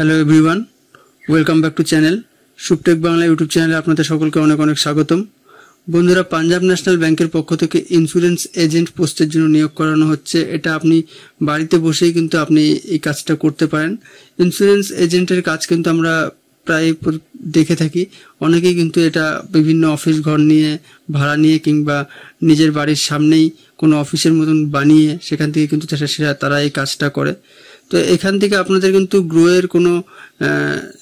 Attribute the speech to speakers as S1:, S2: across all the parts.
S1: hello everyone welcome back to channel সুপটেক Bangla YouTube চ্যানেলে আপনাদের সকলকে অনেক অনেক স্বাগতম বন্ধুরা পাঞ্জাব ন্যাশনাল ব্যাংকের পক্ষ থেকে ইন্স্যুরেন্স এজেন্ট পোস্টের জন্য নিয়োগ করানো হচ্ছে এটা আপনি বাড়িতে বসেই কিন্তু আপনি এই কাজটা করতে পারেন ইন্স্যুরেন্স এজেন্টের কাজ কিন্তু আমরা প্রায় দেখে থাকি অনেকেই কিন্তু এটা বিভিন্ন অফিস ঘর নিয়ে ভাড়া নিয়ে কিংবা নিজের বাড়ির সামনেই কোনো অফিসের মতন বানিয়ে সেখান থেকে কিন্তু সেটা তারা এই কাজটা করে তো এখান থেকে আপনাদের কিন্তু গ্রোয়ের কোনো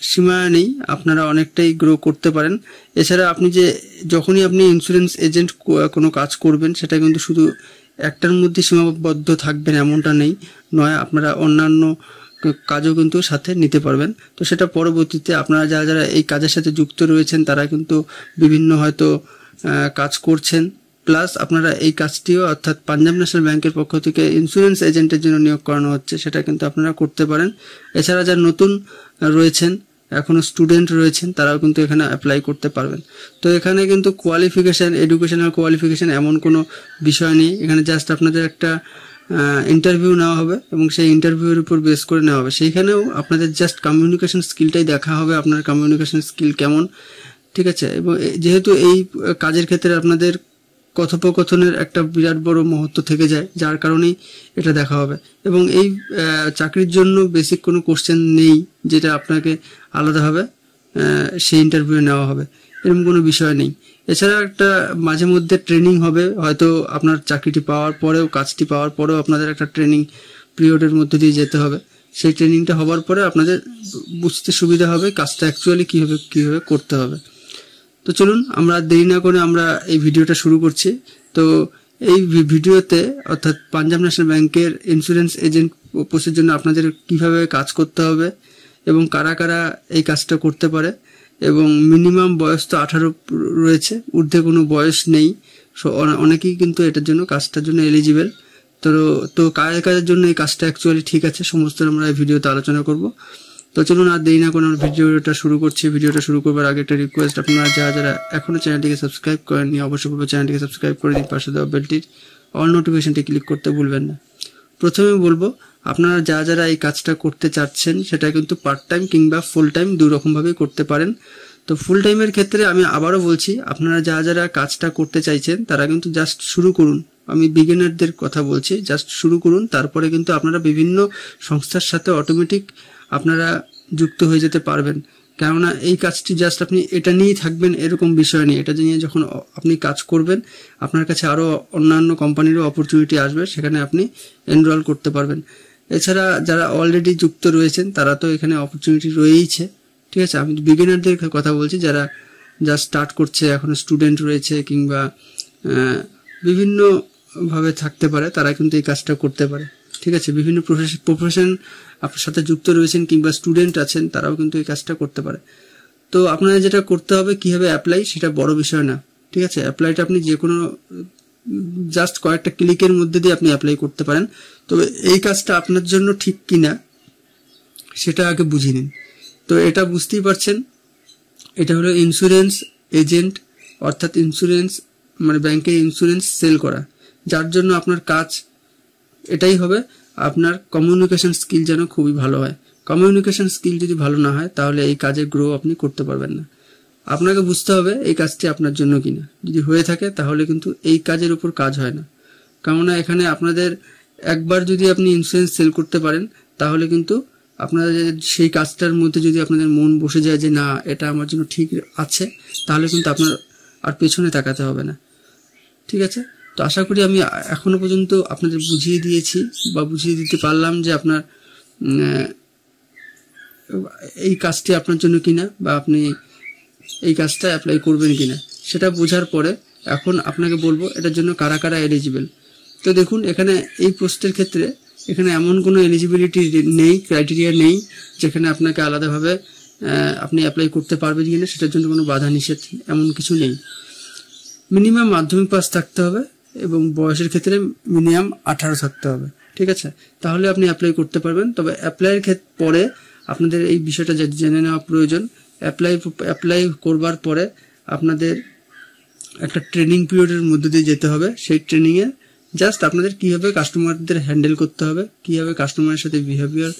S1: সীমা নেই আপনারা অনেকটাই গ্রো করতে পারেন এছাড়া আপনি যে যখনই আপনি ইন্স্যুরেন্স এজেন্ট কোনো কাজ করবেন সেটা কিন্তু শুধু একটার মধ্যে সীমাবদ্ধ থাকবেন এমনটা নেই নয় আপনারা অন্যান্য কাজও কিন্তু সাথে নিতে পারবেন তো সেটা পরবর্তীতে আপনারা যারা যারা এই কাজের সাথে যুক্ত রয়েছেন তারা কিন্তু বিভিন্ন হয়তো কাজ করছেন প্লাস আপনারা এই কাজটিও অর্থাৎ পাঞ্জাব ন্যাশনাল ব্যাংকের পক্ষ থেকে ইন্স্যুরেন্স এজেন্টের জন্য নিয়োগ করানো হচ্ছে সেটা কিন্তু আপনারা করতে পারেন এছাড়া যারা নতুন রয়েছেন এখনও স্টুডেন্ট রয়েছেন তারাও কিন্তু এখানে অ্যাপ্লাই করতে পারবেন তো এখানে কিন্তু কোয়ালিফিকেশান এডুকেশনাল কোয়ালিফিকেশান এমন কোনো বিষয় নেই এখানে জাস্ট আপনাদের একটা ইন্টারভিউ নেওয়া হবে এবং সেই ইন্টারভিউর উপর বেস করে নেওয়া হবে সেইখানেও আপনাদের জাস্ট কমিউনিকেশন স্কিলটাই দেখা হবে আপনার কমিউনিকেশান স্কিল কেমন ঠিক আছে এবং যেহেতু এই কাজের ক্ষেত্রে আপনাদের কথোপকথনের একটা বিরাট বড় মহত্ব থেকে যায় যার কারণেই এটা দেখা হবে এবং এই চাকরির জন্য বেসিক কোনো কোশ্চেন নেই যেটা আপনাকে আলাদাভাবে সেই ইন্টারভিউ নেওয়া হবে এরকম কোনো বিষয় নেই এছাড়া একটা মাঝে মধ্যে ট্রেনিং হবে হয়তো আপনার চাকরিটি পাওয়ার পরেও কাজটি পাওয়ার পরেও আপনাদের একটা ট্রেনিং পিরিয়ডের মধ্যে দিয়ে যেতে হবে সেই ট্রেনিংটা হওয়ার পরে আপনাদের বুঝতে সুবিধা হবে কাজটা অ্যাকচুয়ালি কীভাবে কীভাবে করতে হবে তো চলুন আমরা দেরি না করে আমরা এই ভিডিওটা শুরু করছি তো এই ভিডিওতে অর্থাৎ পাঞ্জাব ন্যাশনাল ব্যাংকের ইন্স্যুরেন্স এজেন্ট পোস্টের জন্য আপনাদের কিভাবে কাজ করতে হবে এবং কারা কারা এই কাজটা করতে পারে এবং মিনিমাম বয়স তো আঠারো রয়েছে ঊর্ধ্বে কোনো বয়স নেই অনেকেই কিন্তু এটার জন্য কাজটার জন্য এলিজিবেল তো তো কাজের কাজের জন্য এই কাজটা অ্যাকচুয়ালি ঠিক আছে সমস্ত আমরা এই ভিডিওতে আলোচনা করব তো চলুন আর দেরি না কোনো ভিডিওটা শুরু করছি ভিডিওটা শুরু করবার আগে একটা রিকোয়েস্ট আপনারা যারা যারা এখনও চ্যানেলটিকে সাবস্ক্রাইব করেননি অবশ্যই পূর্বে চ্যানেলটিকে সাবস্ক্রাইব করে দিন পাশে দেওয়া বেলটির অল নোটিফিকেশানটি ক্লিক করতে ভুলবেন না প্রথমে বলবো আপনারা যারা যারা এই কাজটা করতে চাচ্ছেন সেটা কিন্তু পার্ট টাইম কিংবা ফুল টাইম দু রকমভাবেই করতে পারেন তো ফুল টাইমের ক্ষেত্রে আমি আবারও বলছি আপনারা যারা যারা কাজটা করতে চাইছেন তারা কিন্তু জাস্ট শুরু করুন আমি বিগিনারদের কথা বলছি জাস্ট শুরু করুন তারপরে কিন্তু আপনারা বিভিন্ন সংস্থার সাথে অটোমেটিক আপনারা যুক্ত হয়ে যেতে পারবেন কেননা এই কাজটি জাস্ট আপনি এটা নিয়েই থাকবেন এরকম বিষয় নিয়ে এটা নিয়ে যখন আপনি কাজ করবেন আপনার কাছে আরও অন্যান্য কোম্পানিরও অপরচুনিটি আসবে সেখানে আপনি এনরোল করতে পারবেন এছাড়া যারা অলরেডি যুক্ত রয়েছেন তারা তো এখানে অপরচুনিটি রয়েইছে ঠিক আছে আমি বিগিনারদের কথা বলছি যারা যা স্টার্ট করছে এখন স্টুডেন্ট রয়েছে কিংবা বিভিন্নভাবে থাকতে পারে তারা কিন্তু এই কাজটা করতে পারে ঠিক আছে বিভিন্ন প্রফেশন আপনার সাথে যুক্ত রয়েছেন কিংবা স্টুডেন্ট আছেন তারাও কিন্তু এই কাজটা করতে পারে তো আপনারা যেটা করতে হবে কীভাবে অ্যাপ্লাই সেটা বড় বিষয় না ঠিক আছে অ্যাপ্লাইটা আপনি যে কোনো জাস্ট কয়েকটা ক্লিকের মধ্যে দিয়ে আপনি অ্যাপ্লাই করতে পারেন তবে এই কাজটা আপনার জন্য ঠিক কি না সেটা আগে বুঝে নিন তো এটা বুঝতেই পারছেন এটা হলো ইন্স্যুরেন্স এজেন্ট অর্থাৎ ইন্স্যুরেন্স মানে ব্যাংকে ইন্স্যুরেন্স সেল করা যার জন্য আপনার কাজ এটাই হবে আপনার কমিউনিকেশন স্কিল যেন খুবই ভালো হয় কমিউনিকেশন স্কিল যদি ভালো না হয় তাহলে এই কাজের গ্রো আপনি করতে পারবেন না আপনাকে বুঝতে হবে এই কাজটি আপনার জন্য কি না যদি হয়ে থাকে তাহলে কিন্তু এই কাজের উপর কাজ হয় না কেননা এখানে আপনাদের একবার যদি আপনি ইন্স্যুরেন্স সেল করতে পারেন তাহলে কিন্তু আপনাদের সেই কাজটার মধ্যে যদি আপনাদের মন বসে যায় যে না এটা আমার জন্য ঠিক আছে তাহলে কিন্তু আপনার আর পেছনে তাকাতে হবে না ঠিক আছে তো আশা করি আমি এখনো পর্যন্ত আপনাদের বুঝিয়ে দিয়েছি বা বুঝিয়ে দিতে পারলাম যে আপনার এই কাজটি আপনার জন্য কিনা বা আপনি এই কাজটা অ্যাপ্লাই করবেন কিনা সেটা বোঝার পরে এখন আপনাকে বলবো এটার জন্য কারা কারা এলিজিবেল তো দেখুন এখানে এই পোস্টের ক্ষেত্রে এখানে এমন কোনো এলিজিবিলিটি নেই ক্রাইটেরিয়া নেই যেখানে আপনাকে আলাদাভাবে আপনি অ্যাপ্লাই করতে পারবেন কিনা সেটার জন্য কোনো বাধা নিষেধ এমন কিছু নেই মিনিমাম মাধ্যমিক পাস থাকতে হবে এবং বয়সের ক্ষেত্রে মিনিমাম আঠারো থাকতে হবে ঠিক আছে তাহলে আপনি অ্যাপ্লাই করতে পারবেন তবে অ্যাপ্লাইয়ের ক্ষেত্রে পরে আপনাদের এই বিষয়টা জেনে নেওয়া প্রয়োজন অ্যাপ্লাই অ্যাপ্লাই করবার পরে আপনাদের একটা ট্রেনিং পিরিয়ডের মধ্যে দিয়ে যেতে হবে সেই ট্রেনিংয়ে জাস্ট আপনাদের কীভাবে কাস্টমারদের হ্যান্ডেল করতে হবে কীভাবে কাস্টমারের সাথে বিহেভিয়ার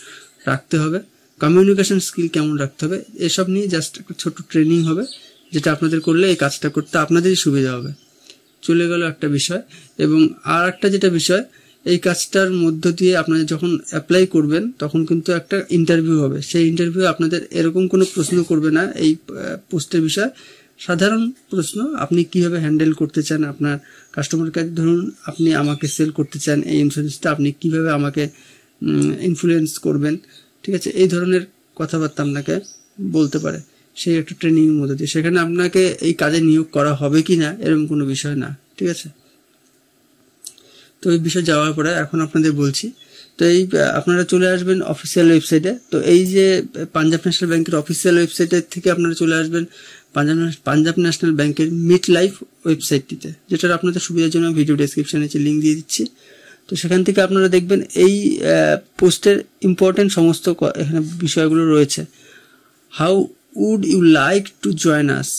S1: রাখতে হবে কমিউনিকেশন স্কিল কেমন রাখতে হবে এসব নিয়ে জাস্ট একটা ছোট ট্রেনিং হবে যেটা আপনাদের করলে এই কাজটা করতে আপনাদেরই সুবিধা হবে চলে গেল একটা বিষয় এবং আর একটা যেটা বিষয় এই কাজটার মধ্য দিয়ে আপনারা যখন অ্যাপ্লাই করবেন তখন কিন্তু একটা ইন্টারভিউ হবে সেই ইন্টারভিউ আপনাদের এরকম কোনো প্রশ্ন করবে না এই পোস্টের বিষয়ে সাধারণ প্রশ্ন আপনি কিভাবে হ্যান্ডেল করতে চান আপনার কাস্টমার কাছে ধরুন আপনি আমাকে সেল করতে চান এই ইন্স্যুরেন্সটা আপনি কিভাবে আমাকে ইনফ্লুয়েন্স করবেন ঠিক আছে এই ধরনের কথাবার্তা আপনাকে বলতে পারে সেই একটা ট্রেনিংয়ের মধ্যে দিয়ে সেখানে আপনাকে এই কাজে নিয়োগ করা হবে কি না এরকম কোনো বিষয় না ঠিক আছে তো এই বিষয় যাওয়ার পরে এখন আপনাদের বলছি তো এই আপনারা চলে আসবেন অফিসিয়াল ওয়েবসাইটে তো এই যে পাঞ্জাব ন্যাশনাল ব্যাংকের অফিসিয়াল ওয়েবসাইটের থেকে আপনারা চলে আসবেন পাঞ্জাব পাঞ্জাব ন্যাশনাল ব্যাংকের মিড লাইফ ওয়েবসাইটটিতে যেটার আপনাদের সুবিধার জন্য ভিডিও ডেসক্রিপশানে লিঙ্ক দিয়ে দিচ্ছি তো সেখান থেকে আপনারা দেখবেন এই পোস্টের ইম্পর্টেন্ট সমস্ত এখানে বিষয়গুলো রয়েছে how would you like to join us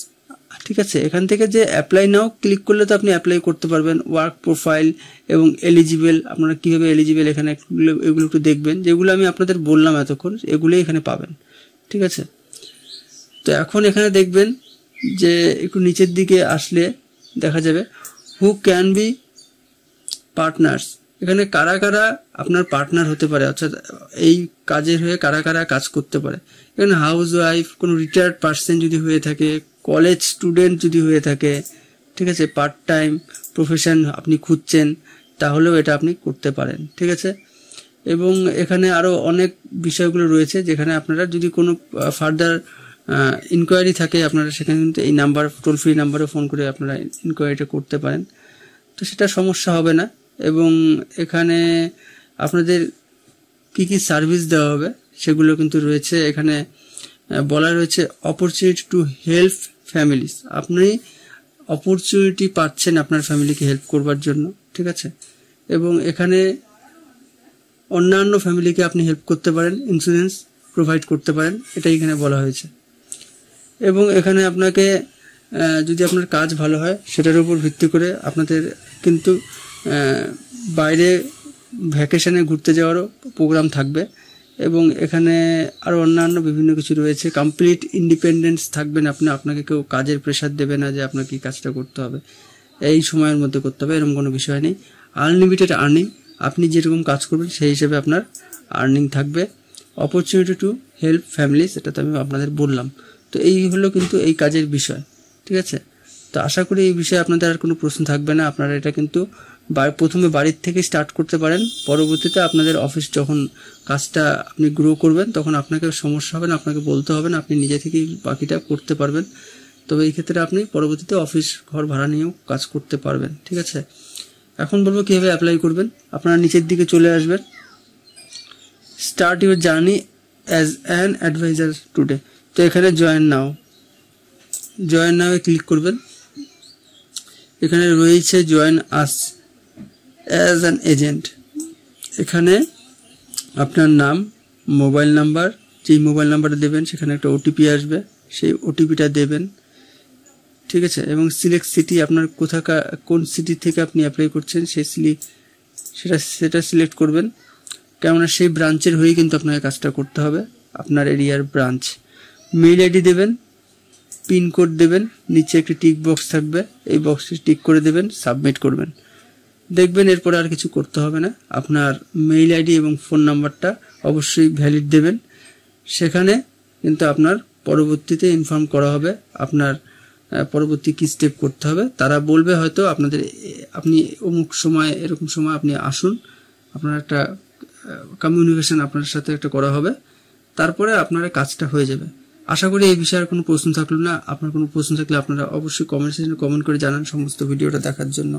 S1: ঠিক আছে এখান থেকে যে অ্যাপ্লাই নাও ক্লিক করলে তো আপনি অ্যাপ্লাই করতে পারবেন ওয়ার্ক প্রোফাইল এবং এলিজিবেল আপনারা কীভাবে এলিজিবেল এখানে এগুলো একটু দেখবেন যেগুলো আমি আপনাদের বললাম এতক্ষণ এগুলোই এখানে পাবেন ঠিক আছে তো এখন এখানে দেখবেন যে একটু নিচের দিকে আসলে দেখা যাবে হু ক্যান বি পার্টনার্স এখানে কারা কারা আপনার পার্টনার হতে পারে অর্থাৎ এই কাজের হয়ে কারা কারা কাজ করতে পারে এখানে হাউস ওয়াইফ কোনো রিটায়ার্ড পার্সন যদি হয়ে থাকে কলেজ স্টুডেন্ট যদি হয়ে থাকে ঠিক আছে পার্ট টাইম প্রফেশন আপনি খুঁজছেন তাহলেও এটা আপনি করতে পারেন ঠিক আছে এবং এখানে আরও অনেক বিষয়গুলো রয়েছে যেখানে আপনারা যদি কোনো ফার্দার ইনকোয়ারি থাকে আপনারা সেখানে কিন্তু এই নাম্বার টোল ফ্রি নাম্বারে ফোন করে আপনারা ইনকোয়ারিটা করতে পারেন তো সেটা সমস্যা হবে না এবং এখানে আপনাদের কি কি সার্ভিস দেওয়া হবে সেগুলো কিন্তু রয়েছে এখানে বলা রয়েছে অপরচুনিটি টু হেল্প ফ্যামিলিস আপনি অপরচুনিটি পাচ্ছেন আপনার ফ্যামিলিকে হেল্প করবার জন্য ঠিক আছে এবং এখানে অন্যান্য ফ্যামিলিকে আপনি হেল্প করতে পারেন ইন্স্যুরেন্স প্রোভাইড করতে পারেন এটাই এখানে বলা হয়েছে এবং এখানে আপনাকে যদি আপনার কাজ ভালো হয় সেটার উপর ভিত্তি করে আপনাদের কিন্তু বাইরে ভ্যাকেশানে ঘুরতে যাওয়ারও প্রোগ্রাম থাকবে এবং এখানে আরও অন্যান্য বিভিন্ন কিছু রয়েছে কমপ্লিট ইন্ডিপেন্ডেন্স থাকবেন আপনি আপনাকে কেউ কাজের প্রেশার দেবে না যে আপনাকে কী কাজটা করতে হবে এই সময়ের মধ্যে করতে হবে এরকম কোনো বিষয় নেই আনলিমিটেড আর্নিং আপনি যেরকম কাজ করবেন সেই হিসেবে আপনার আর্নিং থাকবে অপরচুনিটি টু হেল্প ফ্যামিলি সেটা তো আমি আপনাদের বললাম তো এই হলো কিন্তু এই কাজের বিষয় ঠিক আছে তো আশা করি এই বিষয়ে আপনাদের আর কোনো প্রশ্ন থাকবে না আপনারা এটা কিন্তু প্রথমে বাড়ির থেকে স্টার্ট করতে পারেন পরবর্তীতে আপনাদের অফিস যখন কাজটা আপনি গ্রো করবেন তখন আপনাকে সমস্যা হবে না আপনাকে বলতে হবে না আপনি নিজে থেকেই বাকিটা করতে পারবেন তবে এই ক্ষেত্রে আপনি পরবর্তীতে অফিস ঘর ভাড়া নিয়েও কাজ করতে পারবেন ঠিক আছে এখন বলবো কীভাবে অ্যাপ্লাই করবেন আপনারা নিচের দিকে চলে আসবেন start your journey as an advisor today তো এখানে join now join now click করবেন এখানে রয়েছে join us as an agent এখানে আপনার নাম মোবাইল নাম্বার যেই মোবাইল নাম্বারটা দেবেন সেখানে একটা ওটিপি আসবে সেই ওটিপিটা দেবেন ঠিক আছে এবং সিলেক্ট সিটি আপনার কোথাকা কোন সিটি থেকে আপনি অ্যাপ্লাই করছেন সেই সিলি সেটা সেটা সিলেক্ট করবেন কেননা সেই ব্রাঞ্চের হয়েই কিন্তু আপনাকে কাজটা করতে হবে আপনার এরিয়ার ব্রাঞ্চ মেইল আইডি দেবেন পিনকোড দেবেন নিচে একটি টিক বক্স থাকবে এই বক্সটি টিক করে দেবেন সাবমিট করবেন দেখবেন এরপরে আর কিছু করতে হবে না আপনার মেইল আইডি এবং ফোন নাম্বারটা অবশ্যই ভ্যালিড দেবেন সেখানে কিন্তু আপনার পরবর্তীতে ইনফর্ম করা হবে আপনার পরবর্তী কী স্টেপ করতে হবে তারা বলবে হয়তো আপনাদের আপনি অমুক সময় এরকম সময় আপনি আসুন আপনার একটা কমিউনিকেশন আপনার সাথে একটা করা হবে তারপরে আপনার কাজটা হয়ে যাবে আশা করি এই বিষয়ে আর কোনো প্রশ্ন থাকলো না আপনার কোনো প্রশ্ন থাকলে আপনারা অবশ্যই কমেন্ট সেকশনে কমেন্ট করে জানান সমস্ত ভিডিওটা দেখার জন্য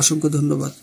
S1: অসংখ্য ধন্যবাদ